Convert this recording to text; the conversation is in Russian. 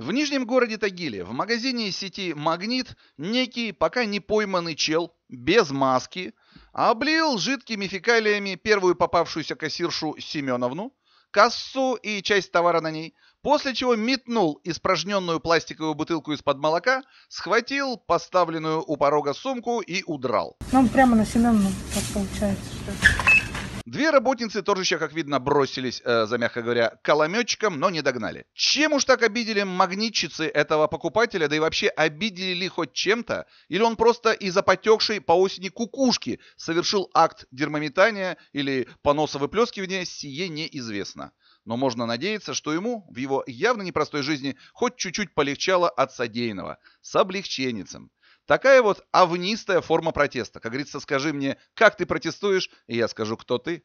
В Нижнем городе Тагиле в магазине сети «Магнит» некий пока не пойманный чел, без маски, облил жидкими фекалиями первую попавшуюся кассиршу Семеновну, кассу и часть товара на ней, после чего метнул испражненную пластиковую бутылку из-под молока, схватил поставленную у порога сумку и удрал. Нам ну, прямо на Семеновну так получается, что Две работницы торжища, как видно, бросились э, за, мягко говоря, колометчиком, но не догнали. Чем уж так обидели магнитчицы этого покупателя, да и вообще обидели ли хоть чем-то, или он просто из-за потекшей по осени кукушки совершил акт дермометания или поноса выплескивания, сие неизвестно но можно надеяться, что ему в его явно непростой жизни хоть чуть-чуть полегчало от содеянного, с облегченницем. Такая вот авнистая форма протеста. Как говорится, скажи мне, как ты протестуешь, и я скажу, кто ты.